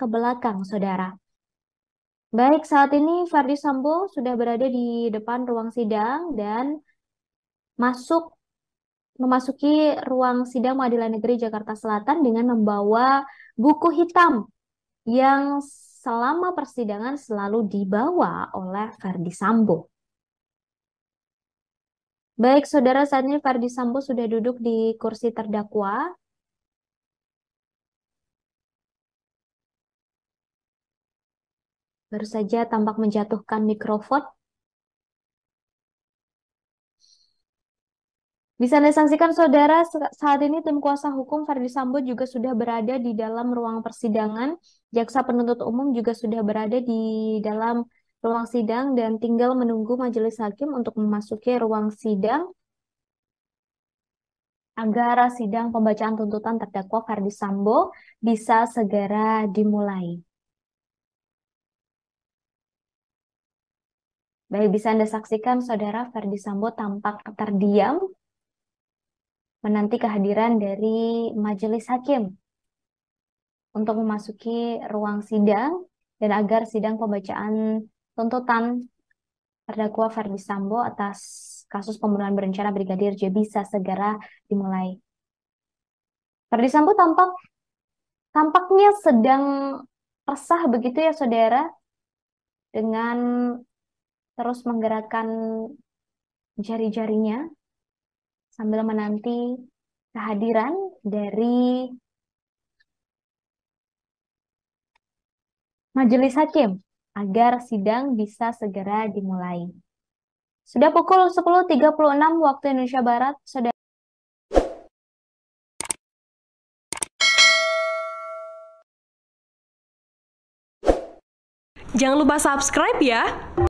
ke belakang, saudara. Baik, saat ini Fardi Sambo sudah berada di depan ruang sidang dan masuk memasuki ruang sidang Madila Negeri Jakarta Selatan dengan membawa buku hitam yang selama persidangan selalu dibawa oleh Fardi Sambo. Baik, saudara, saat ini Fardi Sambo sudah duduk di kursi terdakwa Baru saja tampak menjatuhkan mikrofon. Bisa Anda saksikan, Saudara, saat ini tim kuasa hukum Ferdi Sambo juga sudah berada di dalam ruang persidangan. Jaksa penuntut umum juga sudah berada di dalam ruang sidang dan tinggal menunggu majelis hakim untuk memasuki ruang sidang agar sidang pembacaan tuntutan terdakwa Ferdi Sambo bisa segera dimulai. Baik, bisa Anda saksikan Saudara Ferdi Sambo tampak terdiam menanti kehadiran dari majelis hakim untuk memasuki ruang sidang dan agar sidang pembacaan tuntutan terdakwa Ferdi Sambo atas kasus pembunuhan berencana Brigadir J bisa segera dimulai. Ferdi Sambo tampak tampaknya sedang resah begitu ya saudara dengan terus menggerakkan jari-jarinya sambil menanti kehadiran dari majelis hakim agar sidang bisa segera dimulai. Sudah pukul 10.36 waktu Indonesia Barat, Saudara Jangan lupa subscribe ya!